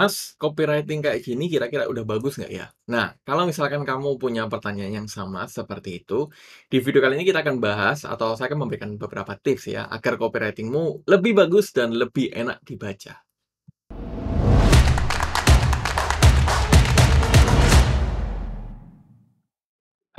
Mas, copywriting kayak gini kira-kira udah bagus nggak ya? Nah, kalau misalkan kamu punya pertanyaan yang sama seperti itu, di video kali ini kita akan bahas atau saya akan memberikan beberapa tips ya, agar copywritingmu lebih bagus dan lebih enak dibaca.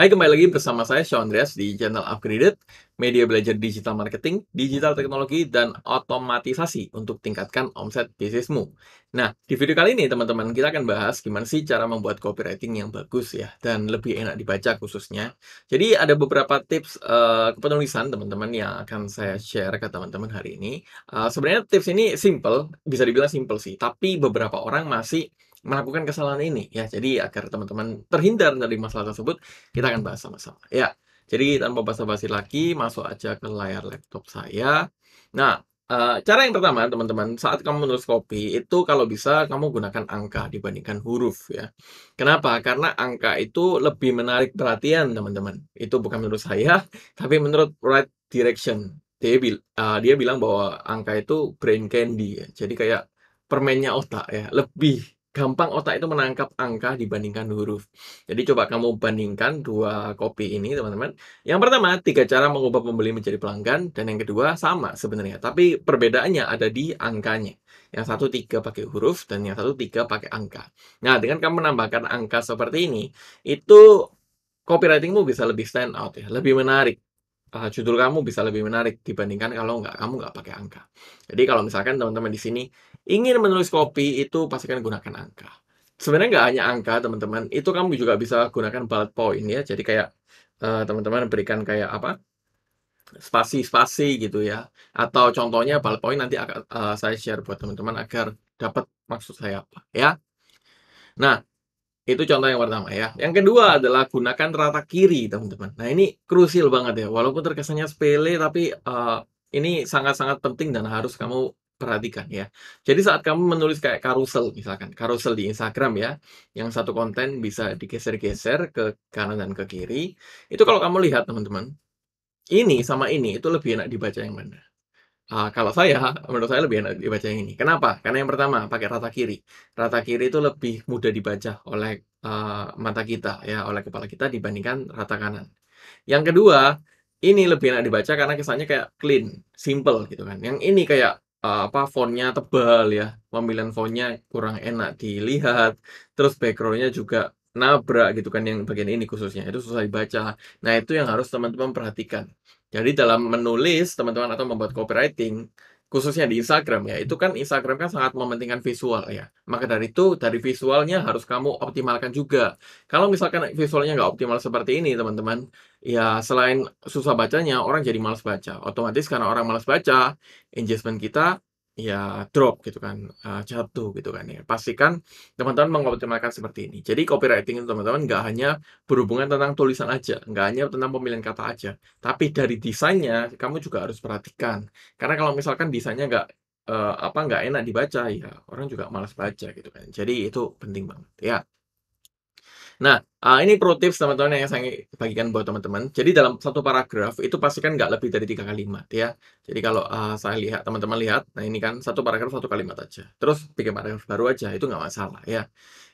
Hai, kembali lagi bersama saya Sean Andreas di channel Upgraded, media belajar digital marketing, digital teknologi, dan otomatisasi untuk tingkatkan omset bisnismu. Nah, di video kali ini teman-teman kita akan bahas gimana sih cara membuat copywriting yang bagus ya, dan lebih enak dibaca khususnya. Jadi ada beberapa tips uh, eh, penulisan teman-teman yang akan saya share ke teman-teman hari ini. Uh, sebenarnya tips ini simple, bisa dibilang simple sih, tapi beberapa orang masih melakukan kesalahan ini ya jadi agar teman-teman terhindar dari masalah tersebut kita akan bahas sama-sama ya jadi tanpa basa-basi lagi masuk aja ke layar laptop saya nah eh, cara yang pertama, teman-teman, saat kamu menulis copy itu kalau bisa kamu gunakan angka dibandingkan huruf ya. Kenapa? Karena angka itu lebih menarik perhatian, teman-teman. Itu bukan menurut saya, tapi menurut right direction. Dia, uh, dia bilang bahwa angka itu brain candy ya. Jadi kayak permennya otak ya, lebih gampang otak itu menangkap angka dibandingkan huruf. Jadi coba kamu bandingkan dua kopi ini teman-teman. Yang pertama, tiga cara mengubah pembeli menjadi pelanggan. Dan yang kedua, sama sebenarnya. Tapi perbedaannya ada di angkanya. Yang satu tiga pakai huruf, dan yang satu tiga pakai angka. Nah, dengan kamu menambahkan angka seperti ini, itu copywritingmu bisa lebih stand out ya, lebih menarik uh, judul kamu bisa lebih menarik dibandingkan kalau nggak kamu nggak pakai angka. Jadi kalau misalkan teman-teman di sini ingin menulis kopi itu pastikan gunakan angka. Sebenarnya nggak hanya angka, teman-teman. Itu kamu juga bisa gunakan bullet point ya. Jadi kayak eh, teman-teman uh, berikan kayak apa? spasi-spasi gitu ya. Atau contohnya bullet point nanti akan uh, saya share buat teman-teman agar dapat maksud saya apa ya. Nah, itu contoh yang pertama ya. Yang kedua adalah gunakan rata kiri, teman-teman. Nah, ini krusial banget ya. Walaupun terkesannya sepele tapi uh, ini sangat-sangat penting dan harus kamu perhatikan ya. Jadi saat kamu menulis kayak carousel misalkan, carousel di Instagram ya, yang satu konten bisa digeser-geser ke kanan dan ke kiri. Itu kalau kamu lihat teman-teman, ini sama ini itu lebih enak dibaca yang mana? Uh, kalau saya, menurut saya lebih enak dibaca yang ini. Kenapa? Karena yang pertama pakai rata kiri. Rata kiri itu lebih mudah dibaca oleh uh, mata kita ya, oleh kepala kita dibandingkan rata kanan. Yang kedua, ini lebih enak dibaca karena kesannya kayak clean, simple gitu kan. Yang ini kayak Eh, apa, fontnya tebal ya, pemilihan fontnya kurang enak dilihat, terus backgroundnya juga nabrak gitu kan, yang bagian ini khususnya, itu susah dibaca. Nah, itu yang harus teman-teman perhatikan. Jadi dalam menulis teman-teman atau membuat copywriting khususnya di Instagram ya, itu kan Instagram kan sangat mementingkan visual ya. Maka dari itu, dari visualnya harus kamu optimalkan juga. Kalau misalkan visualnya nggak optimal seperti ini, teman-teman, ya selain susah bacanya, orang jadi malas baca. Otomatis karena orang malas baca, engagement kita ya drop gitu kan, uh, jatuh gitu kan ya. Pastikan teman-teman mengoptimalkan seperti ini. Jadi copywriting itu teman-teman nggak hanya berhubungan tentang tulisan aja, nggak hanya tentang pemilihan kata aja, tapi dari desainnya kamu juga harus perhatikan. Karena kalau misalkan desainnya nggak, uh, apa, nggak enak dibaca, ya orang juga malas baca gitu kan. Jadi itu penting banget, ya. Nah, uh, ini pro tips teman-teman yang saya bagikan buat teman-teman. Jadi dalam satu paragraf itu pasti kan nggak lebih dari tiga kalimat ya. Jadi kalau uh, saya lihat teman-teman lihat, nah ini kan satu paragraf satu kalimat aja. Terus bikin paragraf baru aja itu nggak masalah ya.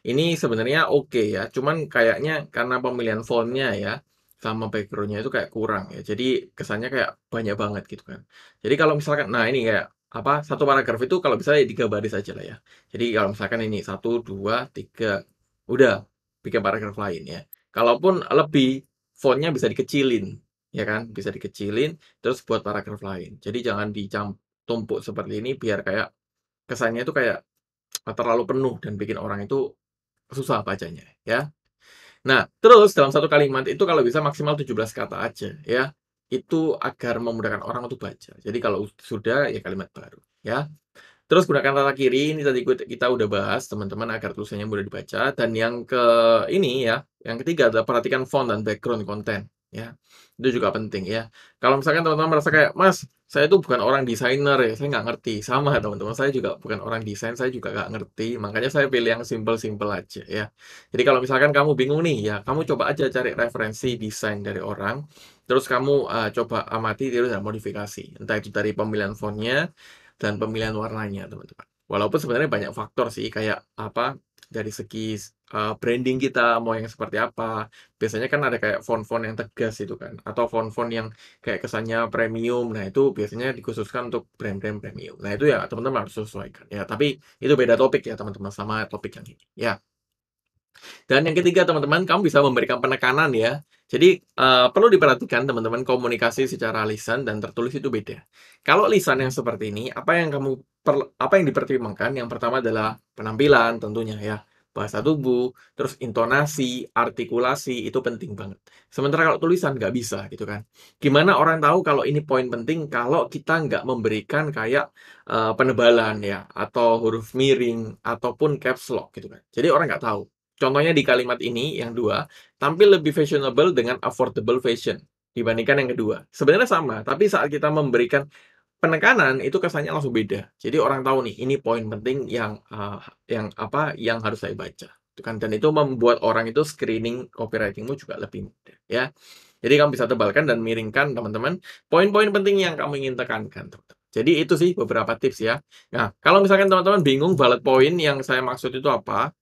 Ini sebenarnya oke okay, ya, cuman kayaknya karena pemilihan fontnya ya sama backgroundnya itu kayak kurang ya. Jadi kesannya kayak banyak banget gitu kan. Jadi kalau misalkan, nah ini kayak apa satu paragraf itu kalau bisa ya tiga baris aja lah ya. Jadi kalau misalkan ini satu dua tiga udah bikin paragraf lain ya. Kalaupun lebih fontnya bisa dikecilin ya kan bisa dikecilin terus buat paragraf lain. Jadi jangan dicampur seperti ini biar kayak kesannya itu kayak terlalu penuh dan bikin orang itu susah bacanya ya. Nah, terus dalam satu kalimat itu kalau bisa maksimal 17 kata aja ya. Itu agar memudahkan orang untuk baca. Jadi kalau sudah ya kalimat baru ya. Terus gunakan tata kiri, ini tadi kita udah bahas teman-teman agar tulisannya mudah dibaca. Dan yang ke ini ya, yang ketiga adalah perhatikan font dan background konten ya. Itu juga penting ya. Kalau misalkan teman-teman merasa kayak, Mas, saya itu bukan orang desainer ya, saya nggak ngerti. Sama teman-teman, saya juga bukan orang desain, saya juga nggak ngerti. Makanya saya pilih yang simple-simple aja ya. Jadi kalau misalkan kamu bingung nih ya, kamu coba aja cari referensi desain dari orang. Terus kamu uh, coba amati, terus dan modifikasi. Entah itu dari pemilihan fontnya, dan pemilihan warnanya teman-teman walaupun sebenarnya banyak faktor sih kayak apa dari segi uh, branding kita mau yang seperti apa biasanya kan ada kayak font-font yang tegas itu kan atau font-font yang kayak kesannya premium nah itu biasanya dikhususkan untuk brand-brand premium nah itu ya teman-teman harus sesuaikan ya tapi itu beda topik ya teman-teman sama topik yang ini ya dan yang ketiga teman-teman kamu bisa memberikan penekanan ya jadi uh, perlu diperhatikan teman-teman komunikasi secara lisan dan tertulis itu beda. Kalau lisan yang seperti ini, apa yang kamu per, apa yang dipertimbangkan? Yang pertama adalah penampilan tentunya ya, bahasa tubuh, terus intonasi, artikulasi itu penting banget. Sementara kalau tulisan nggak bisa gitu kan. Gimana orang tahu kalau ini poin penting kalau kita nggak memberikan kayak uh, penebalan ya atau huruf miring ataupun caps lock gitu kan. Jadi orang nggak tahu. Contohnya di kalimat ini, yang dua, tampil lebih fashionable dengan affordable fashion dibandingkan yang kedua. Sebenarnya sama, tapi saat kita memberikan penekanan itu kesannya langsung beda. Jadi orang tahu nih ini poin penting yang uh, yang apa yang harus saya baca. Itu kan dan itu membuat orang itu screening copywritingmu juga lebih mudah ya. Jadi kamu bisa tebalkan dan miringkan teman-teman poin-poin penting yang kamu ingin tekankan teman-teman. Jadi itu sih beberapa tips ya. Nah, kalau misalkan teman-teman bingung bullet point yang saya maksud itu apa,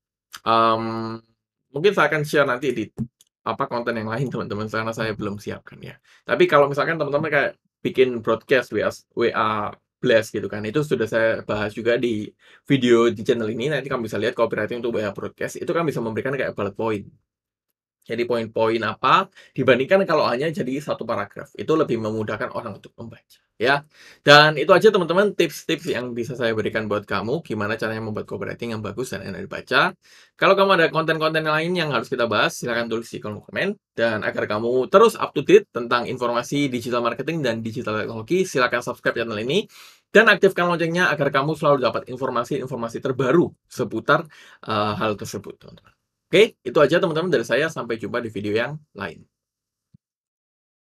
Um, mungkin saya akan share nanti di apa konten yang lain teman-teman karena saya hmm. belum siapkan ya. Tapi kalau misalkan teman-teman kayak bikin broadcast WA, WA blast gitu kan itu sudah saya bahas juga di video di channel ini nanti kamu bisa lihat copywriting untuk WA broadcast itu kan bisa memberikan kayak bullet point jadi poin-poin apa dibandingkan kalau hanya jadi satu paragraf itu lebih memudahkan orang untuk membaca ya dan itu aja teman-teman tips-tips yang bisa saya berikan buat kamu gimana caranya membuat copywriting yang bagus dan enak dibaca kalau kamu ada konten-konten lain yang harus kita bahas silahkan tulis di kolom komen dan agar kamu terus up to date tentang informasi digital marketing dan digital teknologi silahkan subscribe channel ini dan aktifkan loncengnya agar kamu selalu dapat informasi-informasi terbaru seputar uh, hal tersebut teman-teman Oke, itu aja teman-teman dari saya. Sampai jumpa di video yang lain.